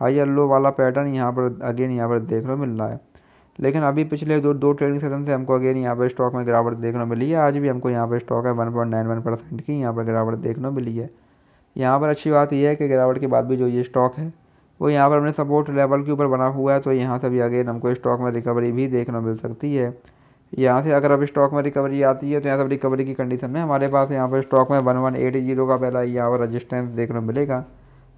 high low वाला pattern यहाँ पर अगेन यहाँ पर देखने को मिल रहा है लेकिन अभी पिछले दो दो ट्रेडिंग सेशन से हमको अगेन यहाँ पर स्टॉक में गिरावट देखने को मिली है आज भी हमको यहाँ पर स्टॉक है one point nine one percent की यहाँ पर गिरावट देखने को मिली है यहाँ पर अच्छी बात यह है कि गिरावट के बाद भी जो ये स्टॉक है वो यहाँ पर हमने सपोर्ट लेवल के ऊपर बना हुआ है तो यहाँ से भी अगेन हमको स्टॉक में रिकवरी भी देखने मिल सकती है यहाँ से अगर अब स्टॉक में रिकवरी आती है तो यहाँ से रिकवरी की कंडीशन में हमारे पास यहाँ पर स्टॉक में वन वन एट जीरो का पहला यहाँ पर रजिस्टेंस देखने मिलेगा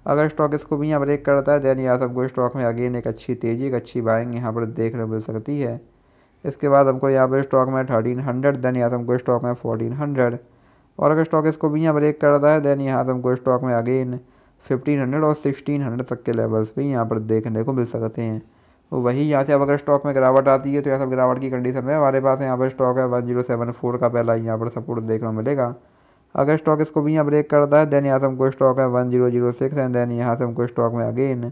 अगर स्टॉक इसको भी यहाँ ब्रेक करता है देन यहाँ सबको स्टॉक में अगेन एक अच्छी तेज़ी एक अच्छी बाइंग यहाँ पर देखने मिल सकती है इसके बाद हमको यहाँ पर स्टॉक में थर्टीन हंड्रेड देन यहाँ हमको स्टॉक में फोर्टीन हंड्रेड और अगर स्टॉक इसको भी यहाँ ब्रेक करता है देन यहाँ हमको स्टॉक में अगेन फिफ्टीन हंड्रेड और सिक्सटीन हंड्रेड तक के लेवल्स भी यहाँ पर देखने को मिल सकते हैं तो वही यहाँ से अब अगर स्टॉक में गिरावट आती है तो यहाँ सब गिरावट की कंडीशन में हमारे पास यहाँ पर स्टॉक है वन जीरो सेवन फोर का पहला यहाँ पर सपोर्ट देखने को मिलेगा अगर स्टॉक इसको भी यहाँ ब्रेक करता है देन यहाँ से हमको स्टॉक है one zero zero six and then यहाँ से हमको स्टॉक में अगेन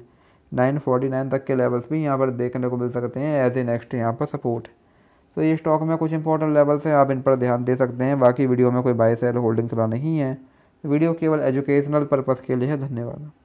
नाइन फोर्टी नाइन तक के लेवल्स भी यहाँ पर देखने को मिल सकते हैं एज ए नेक्स्ट यहाँ पर सपोर्ट तो ये स्टॉक में कुछ इंपॉर्टेंट लेवल्स हैं आप इन पर ध्यान दे सकते हैं बाकी वीडियो में कोई बाय सेल होल्डिंग्स सलाह नहीं है वीडियो केवल एजुकेशनल पर्पज़ के लिए है धन्यवाद